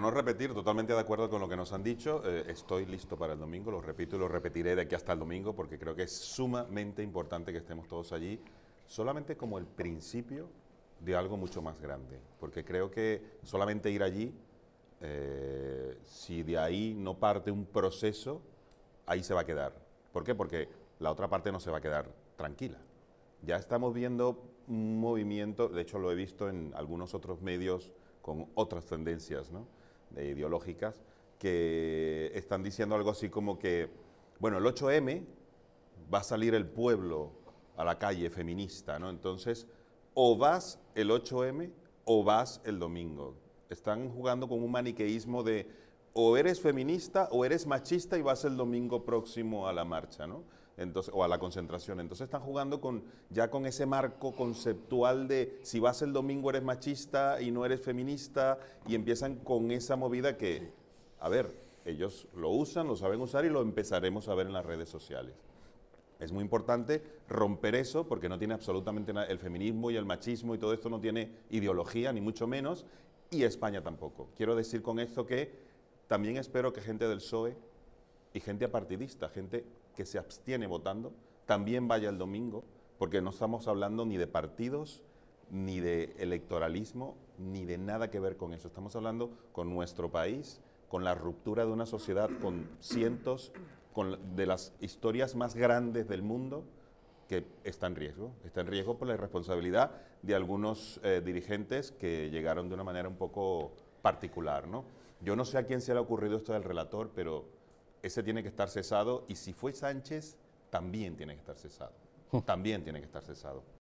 no repetir, totalmente de acuerdo con lo que nos han dicho, eh, estoy listo para el domingo, lo repito y lo repetiré de aquí hasta el domingo porque creo que es sumamente importante que estemos todos allí, solamente como el principio de algo mucho más grande, porque creo que solamente ir allí, eh, si de ahí no parte un proceso, ahí se va a quedar. ¿Por qué? Porque la otra parte no se va a quedar tranquila. Ya estamos viendo un movimiento, de hecho lo he visto en algunos otros medios, con otras tendencias, ¿no? de eh, ideológicas que están diciendo algo así como que, bueno, el 8M va a salir el pueblo a la calle feminista, ¿no? Entonces, o vas el 8M o vas el domingo. Están jugando con un maniqueísmo de o eres feminista o eres machista y vas el domingo próximo a la marcha, ¿no? Entonces, o a la concentración. Entonces están jugando con, ya con ese marco conceptual de si vas el domingo eres machista y no eres feminista y empiezan con esa movida que, a ver, ellos lo usan, lo saben usar y lo empezaremos a ver en las redes sociales. Es muy importante romper eso porque no tiene absolutamente nada, el feminismo y el machismo y todo esto no tiene ideología, ni mucho menos, y España tampoco. Quiero decir con esto que también espero que gente del PSOE y gente apartidista, gente que se abstiene votando, también vaya el domingo, porque no estamos hablando ni de partidos, ni de electoralismo, ni de nada que ver con eso. Estamos hablando con nuestro país, con la ruptura de una sociedad con cientos con, de las historias más grandes del mundo que está en riesgo. Está en riesgo por la irresponsabilidad de algunos eh, dirigentes que llegaron de una manera un poco particular, ¿no? Yo no sé a quién se le ha ocurrido esto del relator, pero ese tiene que estar cesado y si fue Sánchez, también tiene que estar cesado. También tiene que estar cesado.